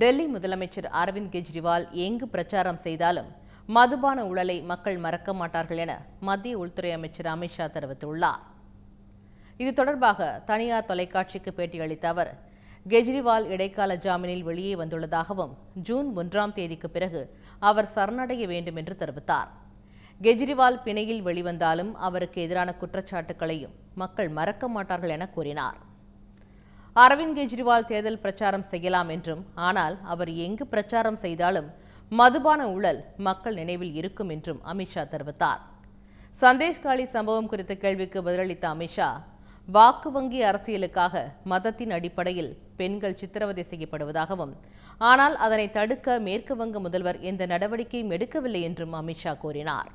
டெல்லி முதலமைச்சர் அரவிந்த் கெஜ்ரிவால் எங்கு பிரச்சாரம் செய்தாலும் மதுபான ஊழலை மக்கள் மறக்க மாட்டார்கள் என மத்திய உள்துறை அமைச்சர் அமித்ஷா தெரிவித்துள்ளார் இது தொடர்பாக தனியார் தொலைக்காட்சிக்கு பேட்டியளித்த அவர் கெஜ்ரிவால் இடைக்கால ஜாமீனில் வெளியே வந்துள்ளதாகவும் ஜூன் ஒன்றாம் தேதிக்கு பிறகு அவர் சரணடைய வேண்டும் என்று தெரிவித்தார் கெஜ்ரிவால் பிணையில் வெளிவந்தாலும் அவருக்கு எதிரான குற்றச்சாட்டுகளையும் மக்கள் மறக்க மாட்டார்கள் என கூறினார் அரவிந்த் கெஜ்ரிவால் தேர்தல் பிரச்சாரம் செய்யலாம் என்றும் ஆனால் அவர் எங்கு பிரச்சாரம் செய்தாலும் மதுபான ஊழல் மக்கள் நினைவில் இருக்கும் என்றும் அமித்ஷா தெரிவித்தார் சந்தேஷ்காலி சம்பவம் குறித்த கேள்விக்கு பதிலளித்த அமித்ஷா வாக்கு வங்கி அரசியலுக்காக மதத்தின் அடிப்படையில் பெண்கள் சித்திரவதை செய்யப்படுவதாகவும் ஆனால் அதனை தடுக்க மேற்கு வங்க முதல்வர் எந்த நடவடிக்கையும் எடுக்கவில்லை என்றும் அமித்ஷா கூறினார்